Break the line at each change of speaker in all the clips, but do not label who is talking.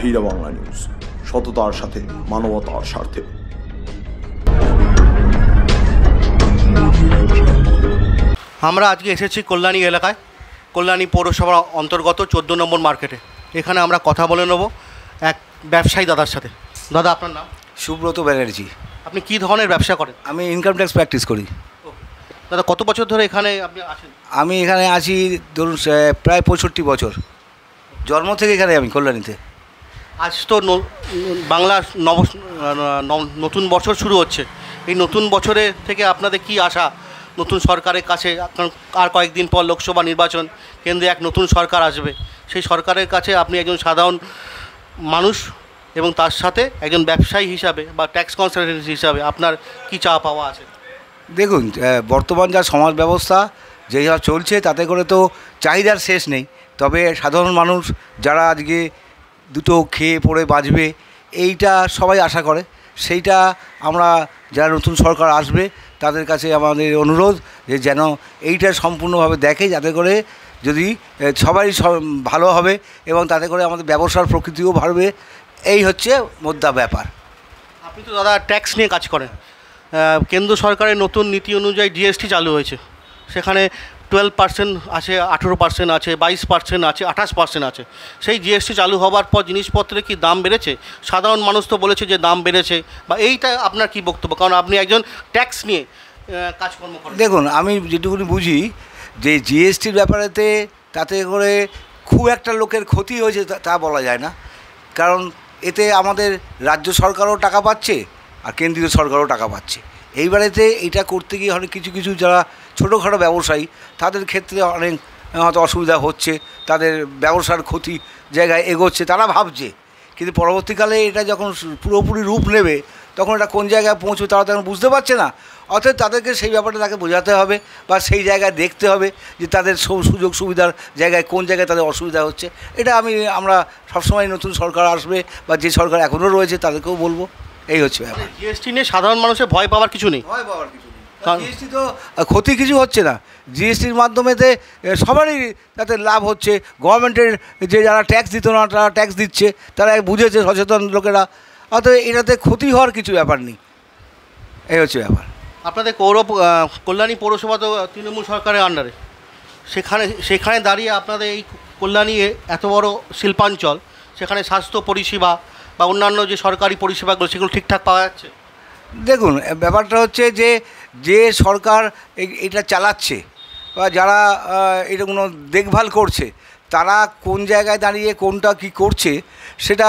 বাহিরা Bangla news সততার সাথে মানবতার
স্বার্থে আমরা আজকে এসেছি কল্যাণী এলাকায় কল্যাণী পৌরসভার অন্তর্গত চোদ্দ নম্বর মার্কেটে এখানে আমরা কথা বলে নেব এক ব্যবসায়ী দাদার সাথে দাদা আপনার নাম সুব্রত ব্যানার্জি আপনি কি ধরনের ব্যবসা করেন
আমি ইনকাম ট্যাক্স প্র্যাকটিস করি
দাদা কত বছর ধরে এখানে আপনি আসেন
আমি এখানে আছি ধরুন প্রায় পঁয়ষট্টি বছর জন্ম থেকে এখানে আমি কল্যাণীতে
আজ তো বাংলার নব নতুন বছর শুরু হচ্ছে এই নতুন বছরে থেকে আপনাদের কি আশা নতুন সরকারের কাছে আর কয়েকদিন পর লোকসভা নির্বাচন কেন্দ্রে এক নতুন সরকার আসবে সেই সরকারের কাছে আপনি একজন সাধারণ মানুষ এবং তার সাথে একজন ব্যবসায়ী হিসাবে বা ট্যাক্স কনসালটেন্ট হিসাবে আপনার কি চা পাওয়া আছে
দেখুন বর্তমান যা সমাজ ব্যবস্থা যে চলছে তাতে করে তো চাহিদার শেষ নেই তবে সাধারণ মানুষ যারা আজকে দুটো খেয়ে পড়ে বাঁচবে এইটা সবাই আশা করে সেইটা আমরা যারা নতুন সরকার আসবে তাদের কাছে আমাদের অনুরোধ যে যেন এইটা সম্পূর্ণভাবে দেখে যাতে করে যদি সবাই ভালো হবে এবং তাতে করে আমাদের ব্যবসার প্রকৃতিও বাড়বে এই হচ্ছে মোদ্দা ব্যাপার
আপনি তো দাদা ট্যাক্স নিয়ে কাজ করেন কেন্দ্র সরকারের নতুন নীতি অনুযায়ী জিএসটি চালু হয়েছে সেখানে টুয়েলভ পার্সেন্ট আছে আঠেরো পার্সেন্ট আছে বাইশ পার্সেন্ট আছে আঠাশ পার্সেন্ট আছে সেই জিএসটি চালু হওয়ার পর জিনিসপত্রে কি দাম বেড়েছে সাধারণ মানুষ তো বলেছে যে দাম বেড়েছে বা এইটা আপনার কি বক্তব্য কারণ আপনি একজন ট্যাক্স নিয়ে কাজকর্ম করেন
দেখুন আমি যেটুকুনি বুঝি যে জিএসটির ব্যাপারেতে তাতে করে খুব একটা লোকের ক্ষতি হয়েছে তা বলা যায় না কারণ এতে আমাদের রাজ্য সরকারও টাকা পাচ্ছে আর কেন্দ্রীয় সরকারও টাকা পাচ্ছে এইবারেতে এটা করতে গিয়ে অনেক কিছু কিছু যারা ছোটোখাটো ব্যবসায়ী তাদের ক্ষেত্রে অনেক হয়তো অসুবিধা হচ্ছে তাদের ব্যবসার ক্ষতি জায়গায় এগোচ্ছে তারা ভাবছে কিন্তু পরবর্তীকালে এটা যখন পুরোপুরি রূপ নেবে তখন এটা কোন জায়গায় পৌঁছবে তারা তখন বুঝতে পারছে না অর্থাৎ তাদেরকে সেই ব্যাপারটা তাকে বোঝাতে হবে বা সেই জায়গায় দেখতে হবে যে তাদের সুযোগ সুবিধার জায়গায় কোন জায়গায় তাদের অসুবিধা হচ্ছে এটা আমি আমরা সবসময় নতুন সরকার আসবে বা যে সরকার এখনও রয়েছে তাদেরকেও বলবো এই হচ্ছে ব্যাপার
জিএসটি নিয়ে সাধারণ মানুষের ভয় পাওয়ার কিছু নেই ভয় পাওয়ার কিছু জিএসটি তো
ক্ষতি কিছু হচ্ছে না জিএসটির মাধ্যমেতে সবারই তাতে লাভ হচ্ছে গভর্নমেন্টের যে যারা ট্যাক্স দিত না তারা ট্যাক্স দিচ্ছে তারা বুঝেছে সচেতন লোকেরা অতএব এটাতে
ক্ষতি হওয়ার কিছু ব্যাপার নেই এই হচ্ছে ব্যাপার আপনাদের পৌর কল্যাণী পৌরসভা তো তৃণমূল সরকারের আন্ডারে সেখানে সেখানে দাঁড়িয়ে আপনাদের এই কল্যাণী এত বড় শিল্পাঞ্চল সেখানে স্বাস্থ্য পরিষেবা বা অন্যান্য যে সরকারি পরিষেবাগুলো সেগুলো ঠিকঠাক পাওয়া যাচ্ছে দেখুন ব্যাপারটা হচ্ছে যে যে সরকার
এটা চালাচ্ছে বা যারা এটা কোনো দেখভাল করছে তারা কোন জায়গায় দাঁড়িয়ে কোনটা কি করছে সেটা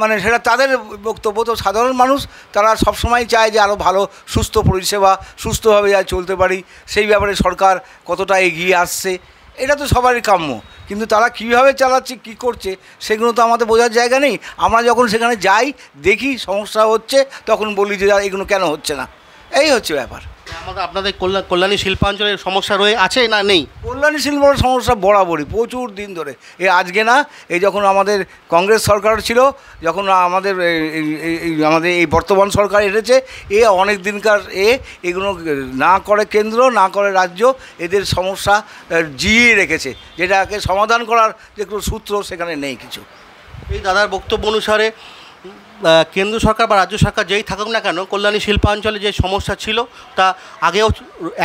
মানে সেটা তাদের বক্তব্য তো সাধারণ মানুষ তারা সবসময় চায় যে আরও ভালো সুস্থ পরিষেবা সুস্থভাবে যা চলতে পারি সেই ব্যাপারে সরকার কতটা এগিয়ে আসছে এটা তো সবারই কাম্য কিন্তু তারা কিভাবে চালাচ্ছে কি করছে সেগুলো তো আমাদের বোঝার জায়গা নেই আমরা যখন সেখানে যাই দেখি সমস্যা হচ্ছে তখন বলি যে এগুলো কেন হচ্ছে না এই হচ্ছে ব্যাপার
আমাদের আপনাদের কল্যাণী শিল্পাঞ্চলের সমস্যা রয়ে আছে
না নেই কল্যাণী শিল্প সমস্যা বরাবরই প্রচুর দিন ধরে এ আজকে না এই যখন আমাদের কংগ্রেস সরকার ছিল যখন আমাদের এই আমাদের এই বর্তমান সরকার এসেছে এ অনেক দিনকার এ এগুলো না করে কেন্দ্র না করে রাজ্য এদের সমস্যা জিয়ে রেখেছে যেটাকে সমাধান
করার যে কোনো সূত্র সেখানে নেই কিছু এই দাদার বক্তব্য অনুসারে কেন্দ্র সরকার বা রাজ্য সরকার যেই থাকুক না কেন কল্যাণী শিল্পাঞ্চলে যে সমস্যা ছিল তা আগেও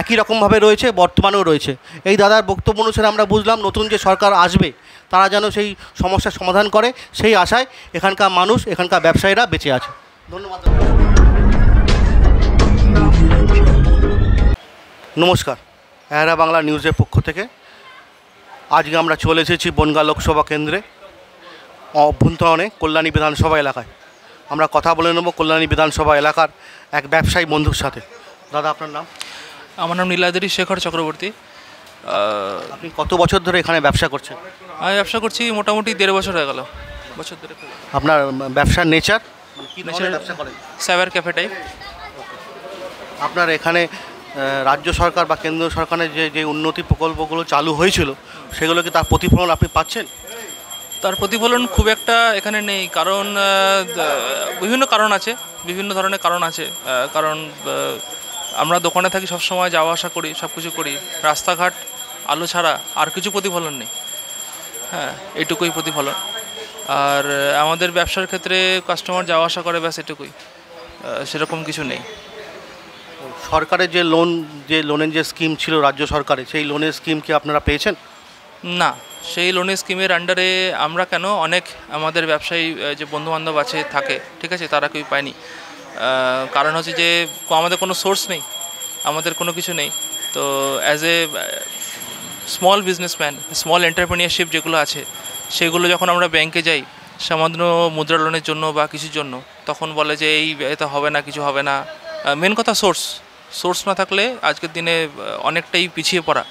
একই রকমভাবে রয়েছে বর্তমানেও রয়েছে এই দাদার বক্তব্য অনুসারে আমরা বুঝলাম নতুন যে সরকার আসবে তারা যেন সেই সমস্যার সমাধান করে সেই আশায় এখানকার মানুষ এখানকার ব্যবসায়ীরা বেঁচে আছে ধন্যবাদ নমস্কার এরা বাংলা নিউজের পক্ষ থেকে আজকে আমরা চলে এসেছি বনগা লোকসভা কেন্দ্রে অভ্যন্তরণে কল্যাণী বিধানসভা এলাকায় আমরা কথা বলে নেব কল্যাণী বিধানসভা এলাকার এক ব্যবসায়ী বন্ধুর সাথে দাদা আপনার নাম
আমার নাম নীলাদি শেখর চক্রবর্তী আপনি কত বছর ধরে এখানে ব্যবসা করছেন আমি ব্যবসা করছি মোটামুটি দেড় বছর হয়ে গেল বছর ধরে
আপনার ব্যবসার নেচার
সাইবার ক্যাফেটাই আপনার এখানে
রাজ্য সরকার বা কেন্দ্র সরকারের যে যে উন্নতি প্রকল্পগুলো চালু হয়েছিল সেগুলোকে তার প্রতিফলন
আপনি পাচ্ছেন তার প্রতিফলন খুব একটা এখানে নেই কারণ বিভিন্ন কারণ আছে বিভিন্ন ধরনের কারণ আছে কারণ আমরা দোকানে থাকি সব সময় যাওয়া আসা করি সব কিছু করি রাস্তাঘাট আলো ছাড়া আর কিছু প্রতিফলন নেই হ্যাঁ এটুকুই প্রতিফলন আর আমাদের ব্যবসার ক্ষেত্রে কাস্টমার যাওয়া আসা করে ব্যাস এটুকুই সেরকম কিছু নেই সরকারের যে লোন
যে লোনের যে স্কিম ছিল রাজ্য সরকারের সেই লোনের স্কিম কি আপনারা পেয়েছেন
না সেই লোনের স্কিমের আন্ডারে আমরা কেন অনেক আমাদের ব্যবসায়ী যে বন্ধুবান্ধব আছে থাকে ঠিক আছে তারা কেউ পায়নি কারণ হচ্ছে যে আমাদের কোনো সোর্স নেই আমাদের কোনো কিছু নেই তো as a small businessman small entrepreneurship যেগুলো আছে সেগুলো যখন আমরা ব্যাংকে যাই সামান্য মুদ্রা লোনের জন্য বা কিছুর জন্য তখন বলে যে এই এটা হবে না কিছু হবে না মেন কথা সোর্স সোর্স না থাকলে আজকের দিনে অনেকটাই পিছিয়ে পড়া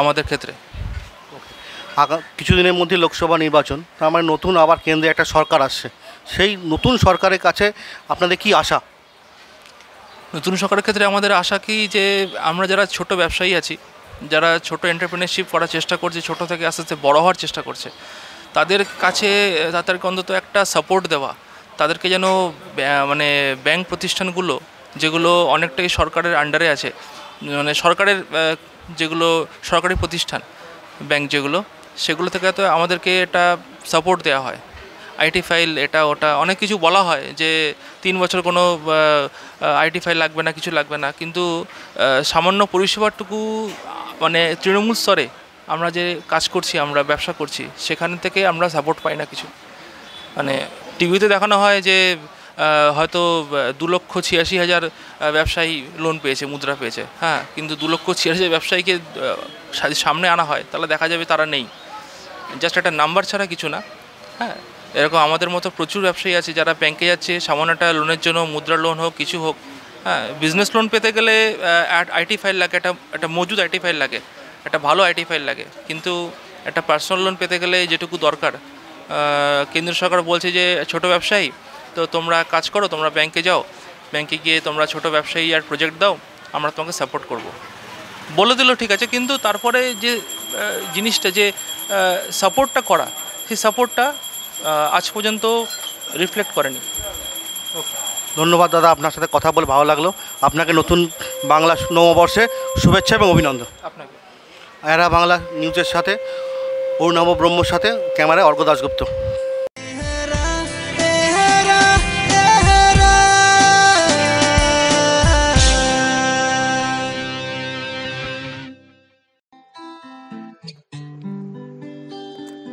আমাদের ক্ষেত্রে
আগা কিছুদিনের মধ্যে লোকসভা নির্বাচন তার মানে নতুন আবার কেন্দ্রে একটা সরকার আসছে সেই নতুন সরকারের কাছে আপনাদের
কি আশা নতুন সরকারের ক্ষেত্রে আমাদের আশা কি যে আমরা যারা ছোট ব্যবসায়ী আছি যারা ছোট এন্টারপ্রেনারশিপ করার চেষ্টা করছে ছোট থেকে আস্তে আস্তে বড় হওয়ার চেষ্টা করছে তাদের কাছে তাদেরকে অন্তত একটা সাপোর্ট দেওয়া তাদেরকে যেন মানে ব্যাংক প্রতিষ্ঠানগুলো যেগুলো অনেকটাই সরকারের আন্ডারে আছে মানে সরকারের যেগুলো সরকারি প্রতিষ্ঠান ব্যাংক যেগুলো সেগুলো থেকে তো আমাদেরকে এটা সাপোর্ট দেওয়া হয় আইটি ফাইল এটা ওটা অনেক কিছু বলা হয় যে তিন বছর কোনো আইটি ফাইল লাগবে না কিছু লাগবে না কিন্তু সামান্য পরিষেবাটুকু মানে তৃণমূল স্তরে আমরা যে কাজ করছি আমরা ব্যবসা করছি সেখান থেকে আমরা সাপোর্ট পাই না কিছু মানে টিভিতে দেখানো হয় যে হয়তো দু লক্ষ ছিয়াশি হাজার ব্যবসায়ী লোন পেয়েছে মুদ্রা পেয়েছে হ্যাঁ কিন্তু দু লক্ষ ছিয়াশি হাজার ব্যবসায়ীকে সামনে আনা হয় তাহলে দেখা যাবে তারা নেই জাস্ট একটা নাম্বার ছাড়া কিছু না হ্যাঁ এরকম আমাদের মতো প্রচুর ব্যবসায়ী আছে যারা ব্যাংকে যাচ্ছে সামান্যটা লোনের জন্য মুদ্রা লোন হোক কিছু হোক হ্যাঁ বিজনেস লোন পেতে গেলে আইটি ফাইল লাগে একটা একটা মজুদ আইটি ফাইল লাগে একটা ভালো আইটি ফাইল লাগে কিন্তু একটা পার্সোনাল লোন পেতে গেলে যেটুকু দরকার কেন্দ্র সরকার বলছে যে ছোট ব্যবসায়ী তো তোমরা কাজ করো তোমরা ব্যাংকে যাও ব্যাংকে গিয়ে তোমরা ছোট ব্যবসায়ী আর প্রজেক্ট দাও আমরা তোমাকে সাপোর্ট করব বলে দিল ঠিক আছে কিন্তু তারপরে যে জিনিসটা যে সাপোর্টটা করা সেই সাপোর্টটা আজ পর্যন্ত রিফ্লেক্ট করেনি
ধন্যবাদ দাদা আপনার সাথে কথা বলে ভালো লাগলো আপনাকে নতুন বাংলা নববর্ষে শুভেচ্ছা এবং অভিনন্দন আপনাকে এরা বাংলা নিউজের সাথে অরুণাভ ব্রহ্মর সাথে ক্যামেরায় অর্ঘ Dasgupta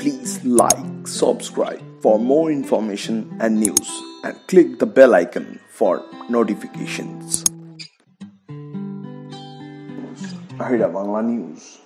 Please like, subscribe for more information and news and click the bell icon for notifications. Ahira Bangla News